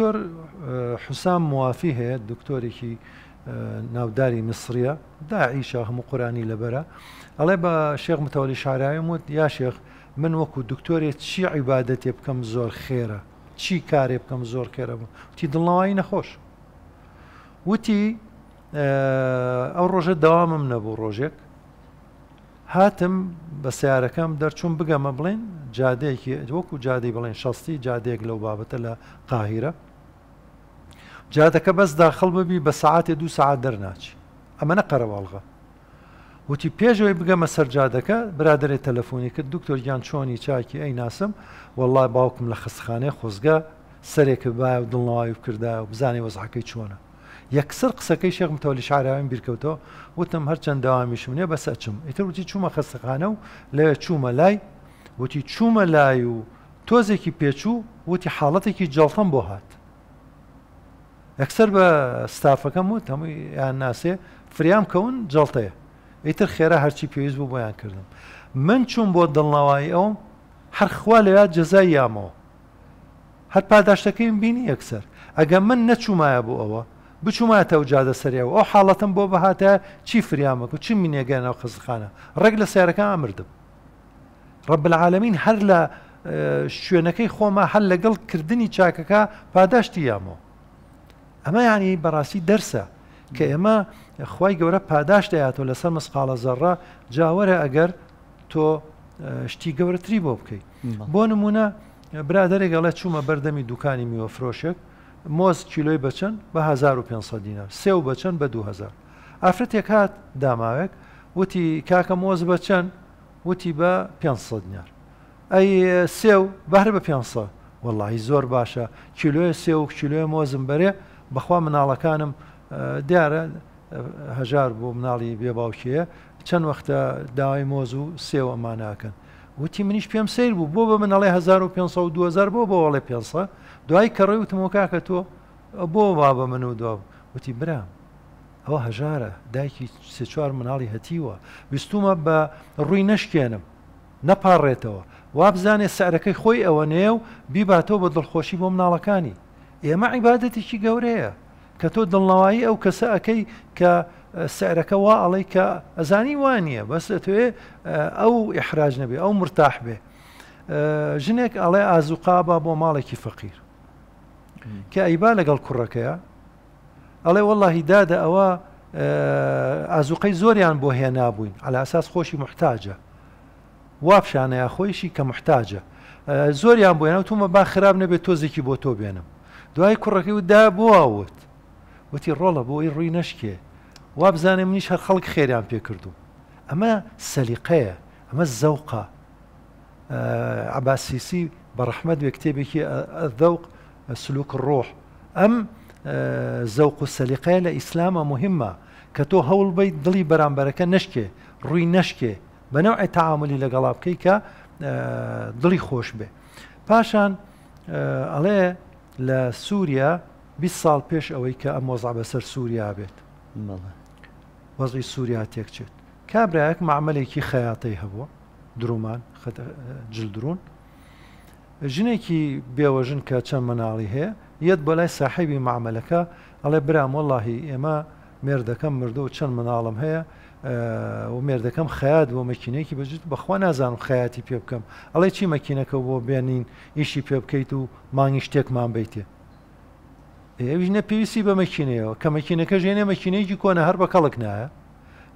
دکتۆر حوسام موافی هەیە دکتۆرێکی ناوداری مسریە داعیشە هەموو قورانی لەبەرە ئەڵێ بە شێخ متەوەلی شارایم وت یا شێخ من وەکو دکتۆرێت چی عیباەتێ بکەم زۆر خێرە چی کارێ بکەم زۆر خێرە بوو تی دڵناوایی نەخۆش وتی ئەو ڕۆژە داوامم نەبوو ڕۆژێک هاتم بە سیارەکەم دەرچوون بگەمە بڵێن جادەیەکی وەکو جادەی بڵێن شەستی جادەیەک لەو بابەتە لە قاهیرە جادەکە بەس داخڵ ببی بە سعاتێ دو سعات دەرناچی ئەمە نە قەرەواڵغە وتی پێشەوەی بگەمە سەررجادەکە برادێ تەلەفۆنی کرد دکتۆر گیان چۆنی چاکی ئەی ناسم والله باوکم لە خستخانەیە خۆزگە سەرێک با و دڵنەوای کردا و بزانێ وەزحەکەی چۆنە یەکسەر قسەکەی شێخم تۆلی شاراوین بیرکەوتەوە وتم هەرچەند داوامیشمونێ بەسەچم ئیتر وتی چوومە خستخانە و لەوێ چوومە لای وتی چوومە لای و تۆزێکی پێچوو وتی حاڵەتێکی جڵفەم بۆ هات ئەکسەر بە ستافەکەم و هەمووی یان ناسێ فریام کەون جڵتەیە ئیتر خێرا هەرچی پێویست بوو بۆیان کردم من چوون بۆ دڵنەوەی ئەوم هەرخوا لەوە جەزای یامەوە هەر پاداشتەکەیم بینی یەکسەر ئەگە من نەچوومایە بوو ئەوە بچووماتەو جادە سەریەوە ئەو حاڵەتم بۆ بەهاتە چی فریامەکە و چی منێگەنەوە قزخانە ڕێک لە سیارەکە ئامردم ڕب العالمین هەر لە شوێنەکەی خۆمە هەر لەگەڵ کردنی چاکەکە پاداشتی یامەوە ئەمە ینی بەڕاستی دەرسە کە ئێمە خی گەورە پاداش دەیاتۆ لەسەر مسقالە زەڕە جاوەرە ئەگەر تۆ شتی گەورەتری بۆ بکەیت بۆ نمونە برادێکگەڵە چوومە بەردەمی دوکانی میوەفرۆشێک مۆز کیلۆی بچەند بە 1500 دیینار سێ و بچەند بە 2000 ئافرەتێک هات داماوێک وتی کاکە مۆز بەچەند وتی بە 500 دیار ئەی سێو بەر بە 500 وەڵی زۆر باشە کیلۆی سێ و کیلۆی مۆزم بەرێ بەخوا مناڵەکانم دیارە هەژار بۆ مناڵی بێباوکیە چەند وەختە داوای مۆزوو سێوە ماناکەن وتی منیش پێم سیر بوو بۆ بە منەڵێ 1500 2000 بۆ بۆڵێ پێ دوای کەڕێ وتمۆکاکە تۆ بۆ با بە من و دو وتی برام ئەوە هەژارە دایکی سێ چوار مناڵی هەتیوە ویستومە بە ڕووی نشکێنم نەپارڕێتەوە وابزانێ سەرەکەی خۆی ئەوە نێو بیباتەوە بە دڵخۆشی بۆ مناڵەکانی ئێمە عیباەتێکی گەورەیە کە تۆ دڵنەوەی ئەو کەسە ئەەکەی کە سعرەکە وا ئەڵی کە ئەزانی وانە بەس دەتوێ ئەو ئحراج نەبێ ئەو مرتاح بێ ژنێک ئەڵێ ئازوقابە بۆ ماڵێکی فەقیر کە ئەیبا لەگەڵ کوڕەکەیە ئەڵێ وەڵی دادە ئەوە ئازوقەی زۆریان بۆ هێ نابووین على ئاساس خۆشی محتاجە وابشانەیە خۆیشی کە محتاجە زۆریان بۆێنە تومە با خراب نەبێت تۆزێکی بۆ تۆ بێنم دوای کوڕەکەی و دا بواوت وتی ڕۆڵە بۆ ئەوی ڕووی نشکێ وا بزانێ منیش هەر خەڵک خێریان پێکردو ئەمە سەلیقەیە ئەمە زەوقا عباسیسی بەڕحمەد وێ کتێبێکی ذوق سلوک ڕۆح ئەم زەوق و سەلیقەیە لە ئیسلامە مهمە کە تۆ هەوڵ بیت دڵی بەرامبەرەکە نشکێ ڕووی نشکێ بەنەو ئەتەعاعملی لەگەڵا بکەی کە دڵی خۆش بێ پاشان ئەڵێ لە سووریا 20 ساڵ پێش ئەوەی کە ئەم مۆزع بەسەر سووریا بێت وەزی سووریا تێکچێت کابراەک معملێکی خەیاتەی هەبووە درومان جلدرون ژنێکی بێوەژن کە چەند مەناڵی هەیە یەت بەلای ساحیبی معملەکە ئەڵێ برام وەڵی ئێمە مێردەکەم مردو و چەند مناڵم هەیە و مێردەکەم خیات بۆ مەکینەیەکی بەجت بەخوا نازانم خیاتی پێ بکەم ئەڵێ چی مەکینەکە بۆ بێنین ئیشی پێ بکەیت و مانگی شتێکمان بیتێ ئەویش نەپێویستی بە مەکینەوە کە مەکینەکە ژێنێ مەکینەیەکی کۆنە هەر بە کەڵک نایە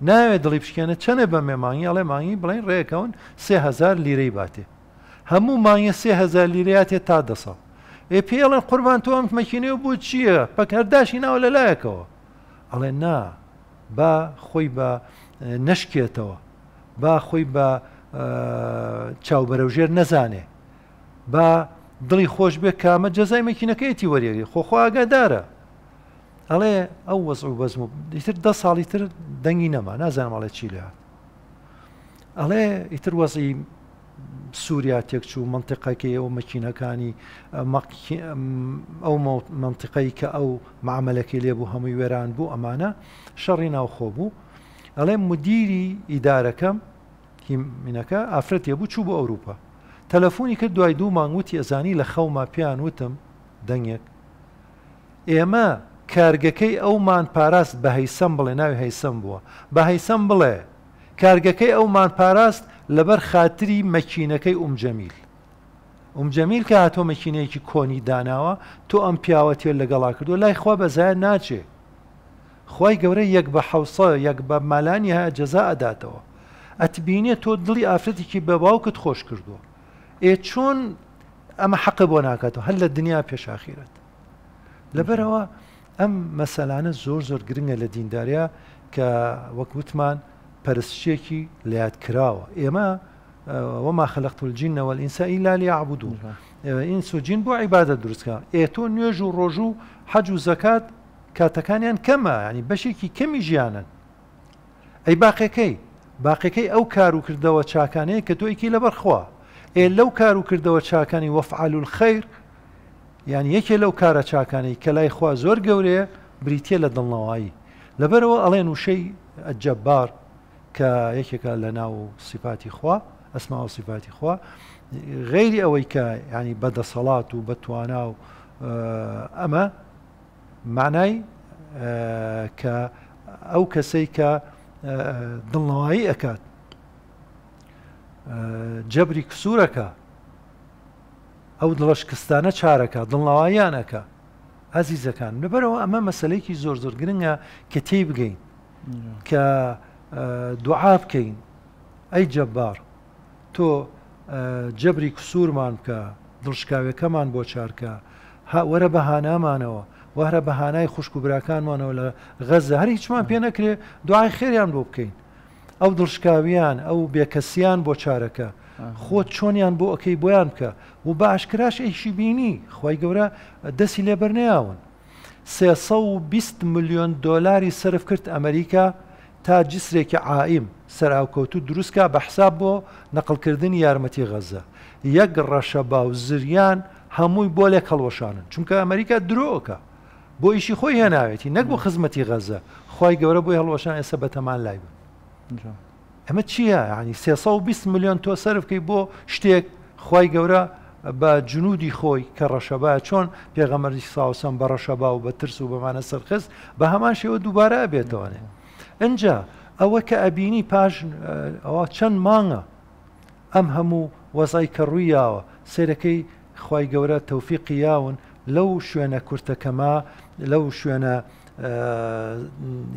ناوێت دڵی پشکێنە چەنە بە مێمانگی ئەڵێ مانگی بڵین ڕێکەون سهزار لیرەی باتێ هەموو مانگە سهزار لیراتێ تا دەسەڵ ئێ پێڵێن قوربان تۆم مەکینەوە بۆ چییە پەکەرداشی ناوە لەلایەکەوە ئەڵێ نا با خۆی بە نشکێتەوە با خۆی بە چاوبەرەژێر نەزانێ با دڵی خۆش بێ کامە جەزای مەکینەکەیەتی وەرێری خۆخواگادارە ئەڵێ ئەو وەز و بەزم و دیتر ده ساڵی تر دەنگی نەما نازانماڵێ چی لە ئەڵێ ئیتر وەزی سووریا تێکچوو منطقەکەی ئەو مەکینەکانی ئەو منطقەی کە ئەو معاملەکەی لێبوو هەمووی وێران بوو ئەمانە شەڕی ناوخۆ بوو ئەڵێ مدیری ئیدارەکەم منەکە ئافرەت یەبوو چوو بۆ ئەوروپا تەلەفۆنی کرد دوای دوو مانگوتی ئەزانی لە خەوما پیان وتم دەنگێک ئێمە کارگەکەی ئەومان پاراست بە هەیسەم بڵێ ناوی هەیسەم بووە بە هەیسەم بڵێ کارگەکەی ئەومان پاراست لەبەر خاتری مەچینەکەی ئومجەمیل ئومجەمیل کە هاتۆ مەچینەیەکی کۆنی داناوە تۆ ئەم پیاوە تێر لەگەڵا کردو لای خوا بەزایە ناچێ خی گەورە یەک بە حوسە یەک بە مالانی هەیە جەزا ئەداتەوە ئەتبینێت تۆ دڵی ئافرەتێکی بەباوکت خۆش کردووە ئێ چۆن ئەمە حەقە بۆ ناکاتەوە هەر لە دنیا پێشاخیرەت لەبەرەوە ئەم مەسەلانە زۆر زۆر گرنگە لە دینداریە کە وەکوتمان پەرستشتێکی لات کراوە ئێمە وما خلقت الجن والإنسان إلا ليعبدون ئینس و جین بۆ عیبادە دروستکە ئێتۆ نوێژ و ڕۆژ و حەج و زەکات کاتەکانیان کەمە ینی بەشێکی کەمی ژیانن ئەی باقیەکەی باقیەکەی ئەو کار و کردەوە چاکانەیە کە تۆیکی لەبەرخوا ئێ لەو کار و کردەوە چاکانی وەفعالول خەیر یان یەکێ لەو کارە چاکانەی کە لای خوا زۆر گەورەیە بریتە لە دڵنەوەایی لەبەرەوە ئەڵێن وشەی ئەجەبار کە یەکێکە لە ناو سیفاتی خوا ئەسما و سیفاتی خوا غیری ئەوەی کە ینی بەدەسەڵات و بەتوانا و ئەمە معنای کە ئەو کەسەی کە دڵنەوەی ئەکات جەبری کسوورەکە ئەو دڵش کستانە چارەکە دڵنەوەیانەکە ئازیزەکان لەبەرەوە ئەمە مەسلەیەکی زۆر زۆر گرنگە کە تێی بگەین کە دوعا بکەین ئەی جەببار تۆ جەبری کسوورمان بکە دڵشکاوەکەمان بۆ چارکە وەرە بەهانامانەوە وەرە بەهانای خوشک و براکانمانەوە لە غەزە هەر هیچمان پێ نەکرێ دوعای خێریان بۆ بکەین ئەو دڵشکاویان ئەو بێکەسیان بۆ چارەکە خۆت چۆنیان بۆ ئەەکەی بۆیان بکە و باشکراش ئەیشی بینی خی گەورە دەسی لێبەرنیاون سێ20 میلیۆن دۆلاری سرف کرد ئەمریکا تا جسرێکی عائیم سەراوکەوتو دروستکە بە حساب بۆ نەقلکردنی یارمەتی غەزە یەک ڕەشە باو زریان هەمووی بۆ لێک هەڵوەشانن چونکە ئەمریکا درۆکە بۆ ئیشی خۆی هێناوێتی نەک بۆ خزمەتی غەزە خی گەورە بۆی هەڵوەشان ئێستا بە تەمان لای بن ئەمە چییە ینی 320 میلیۆن تۆ سەرفکەی بۆ شتێک خی گەورە بە جنودی خۆی کە ڕەشەبا چۆن پێغەمەری ساوسم بە ڕەشەبا و بە ترس و بەمانە سەرخست بە هەمان شێوە دووبارە بێتوانێت. اینجا ئەوە کە ئەبینی پاش ئەوە چەند مانگە ئەم هەموو وەزای کە ڕوویاوە سێرەکەی خی گەورە تەوفیقی یاون لەو شوێنە کورتەکەما لەو شوێنە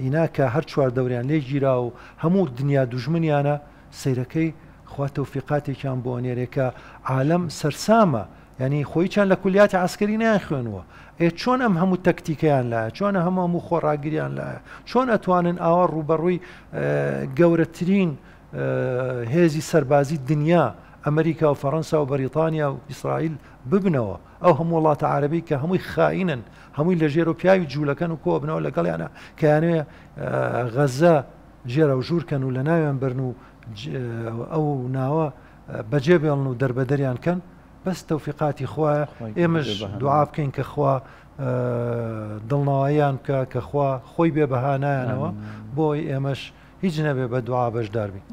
هیناکە هەر چوار دەوریان لێ گیرا و هەموو دنیا دوژمنیانە سیرەکەی خوا تەوفیقاتێکیان بۆ نێرێکە عالم سەرسامە ینی خۆی چیان لە کولیات عسکری نیان خوێنوە ئێ چۆن ئەم هەموو تەکتیکیان لایە چۆنە هەموو هەموو خۆڕاگریان لایە چۆن ئەتوانن ئاوە ڕوبەڕووی گەورەترین هێزی سەربازی دنیا ئەمریکا و فەەنسا و بەریتانیا و ئیسرائیل ببنەوە ئەو هەموو وڵاتە عربی کە هەمووی خاینن هەمووی لە ژێر و پیاوی جوولەکەن و کۆ بنەوە لەگەڵیانە کەیانێ غەزە جێرە و ژوورکەن و لە ناویان برن و ئەو ناوە بەجێبێڵن و دەربەدەریان کەن بەس تەوفیقاتی خوا ئێمەش دوعا بکەین کە خوا دڵناوایان کە کە خوا خۆی بێ بەهانایانەوە بۆی ئێمەش هیچ نەبێ بە دوعا بەشداربی.